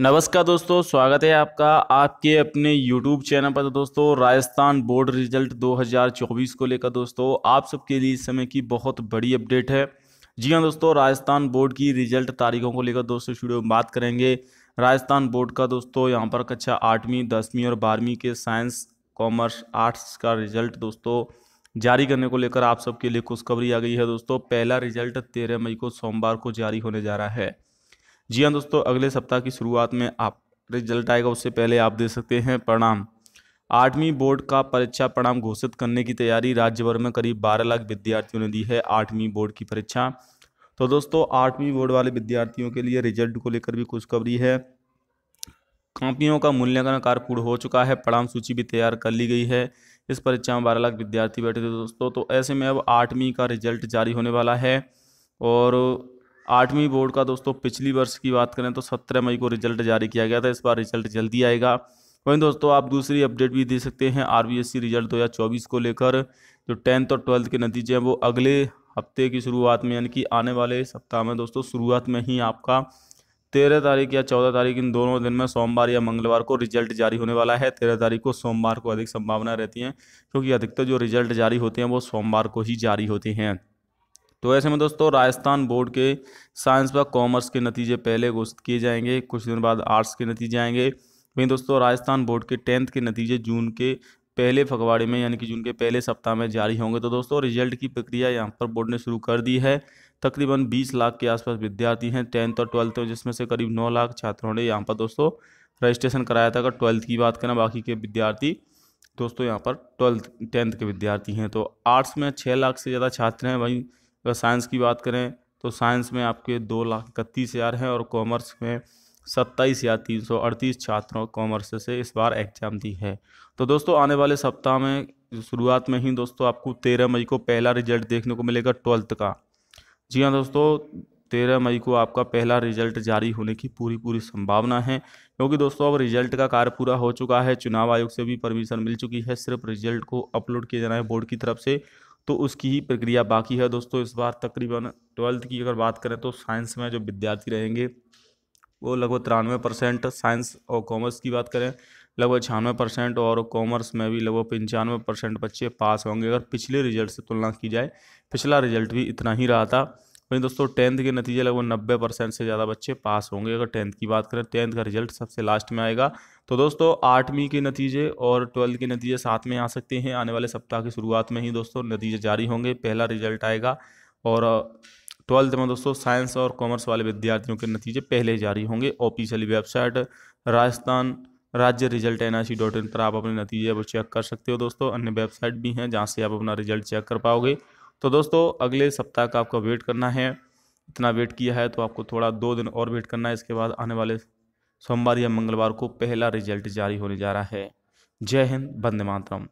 नमस्कार दोस्तों स्वागत है आपका आपके अपने YouTube चैनल पर तो दोस्तों राजस्थान बोर्ड रिजल्ट 2024 को लेकर दोस्तों आप सबके लिए इस समय की बहुत बड़ी अपडेट है जी हाँ दोस्तों राजस्थान बोर्ड की रिजल्ट तारीखों को लेकर दोस्तों स्टूडियो में बात करेंगे राजस्थान बोर्ड का दोस्तों यहाँ पर कक्षा आठवीं दसवीं और बारहवीं के साइंस कॉमर्स आर्ट्स का रिजल्ट दोस्तों जारी करने को लेकर आप सबके लिए खुशखबरी आ गई है दोस्तों पहला रिजल्ट तेरह मई को सोमवार को जारी होने जा रहा है जी हाँ दोस्तों अगले सप्ताह की शुरुआत में आप रिजल्ट आएगा उससे पहले आप दे सकते हैं परिणाम आठवीं बोर्ड का परीक्षा परिणाम घोषित करने की तैयारी राज्य भर में करीब बारह लाख विद्यार्थियों ने दी है आठवीं बोर्ड की परीक्षा तो दोस्तों आठवीं बोर्ड वाले विद्यार्थियों के लिए रिजल्ट को लेकर भी खुशखबरी है कॉपियों का मूल्यांकन कार्य पूर्ण हो चुका है परिणाम सूची भी तैयार कर ली गई है इस परीक्षा में बारह लाख विद्यार्थी बैठे थे दोस्तों तो ऐसे में अब आठवीं का रिजल्ट जारी होने वाला है और आठवीं बोर्ड का दोस्तों पिछली वर्ष की बात करें तो सत्रह मई को रिजल्ट जारी किया गया था इस बार रिजल्ट जल्दी आएगा वहीं दोस्तों आप दूसरी अपडेट भी दे सकते हैं आर रिजल्ट दो को लेकर जो टेंथ और ट्वेल्थ के नतीजे हैं वो अगले हफ्ते की शुरुआत में यानी कि आने वाले सप्ताह में दोस्तों शुरुआत में ही आपका तेरह तारीख या चौदह तारीख इन दोनों दिन में सोमवार या मंगलवार को रिजल्ट जारी होने वाला है तेरह तारीख को सोमवार को अधिक संभावना रहती है क्योंकि अधिकतर जो रिजल्ट जारी होते हैं वो सोमवार को ही जारी होते हैं तो ऐसे में दोस्तों राजस्थान बोर्ड के साइंस व कॉमर्स के नतीजे पहले घोषित किए जाएंगे कुछ दिन बाद आर्ट्स के नतीजे आएंगे वहीं दोस्तों राजस्थान बोर्ड के टेंथ के नतीजे जून के पहले फगवाड़े में यानी कि जून के पहले सप्ताह में जारी होंगे तो दोस्तों रिजल्ट की प्रक्रिया यहाँ पर बोर्ड ने शुरू कर दी है तकरीबन 20 लाख के आसपास विद्यार्थी हैं टेंथ और ट्वेल्थ में जिसमें से करीब 9 लाख छात्रों ने यहाँ पर दोस्तों रजिस्ट्रेशन कराया था अगर ट्वेल्थ की बात करें बाकी के विद्यार्थी दोस्तों यहाँ पर ट्वेल्थ टेंथ के विद्यार्थी हैं तो आर्ट्स में छः लाख से ज़्यादा छात्र हैं वहीं अगर साइंस की बात करें तो साइंस में आपके दो लाख इकतीस हज़ार हैं और कॉमर्स में सत्ताईस हज़ार तीन सौ अड़तीस छात्रों कॉमर्स से इस बार एग्ज़ाम दी है तो दोस्तों आने वाले सप्ताह में शुरुआत में ही दोस्तों आपको तेरह मई को पहला रिजल्ट देखने को मिलेगा ट्वेल्थ का जी हाँ दोस्तों तेरह मई को आपका पहला रिजल्ट जारी होने की पूरी पूरी संभावना है क्योंकि दोस्तों अब रिजल्ट का कार्य पूरा हो चुका है चुनाव आयोग से भी परमिशन मिल चुकी है सिर्फ रिजल्ट को अपलोड किया जाना है बोर्ड की तरफ से तो उसकी ही प्रक्रिया बाकी है दोस्तों इस बार तकरीबन ट्वेल्थ की अगर बात करें तो साइंस में जो विद्यार्थी रहेंगे वो लगभग तिरानवे परसेंट साइंस और कॉमर्स की बात करें लगभग छियानवे परसेंट और कॉमर्स में भी लगभग पंचानवे परसेंट बच्चे पास होंगे अगर पिछले रिजल्ट से तुलना की जाए पिछला रिजल्ट भी इतना ही रहा था वहीं दोस्तों टेंथ के नतीजे लगभग नब्बे परसेंट से ज़्यादा बच्चे पास होंगे अगर टेंथ की बात करें टेंथ का रिजल्ट सबसे लास्ट में आएगा तो दोस्तों आठवीं के नतीजे और ट्वेल्थ के नतीजे साथ में आ सकते हैं आने वाले सप्ताह की शुरुआत में ही दोस्तों नतीजे जारी होंगे पहला रिजल्ट आएगा और ट्वेल्थ में दोस्तों साइंस और कॉमर्स वाले विद्यार्थियों के नतीजे पहले जारी होंगे ऑफिशियली वेबसाइट राजस्थान राज्य रिजल्ट एन पर आप अपने नतीजे अब चेक कर सकते हो दोस्तों अन्य वेबसाइट भी हैं जहाँ से आप अपना रिजल्ट चेक कर पाओगे तो दोस्तों अगले सप्ताह का आपको वेट करना है इतना वेट किया है तो आपको थोड़ा दो दिन और वेट करना है इसके बाद आने वाले सोमवार या मंगलवार को पहला रिजल्ट जारी होने जा रहा है जय हिंद बंदे मातरम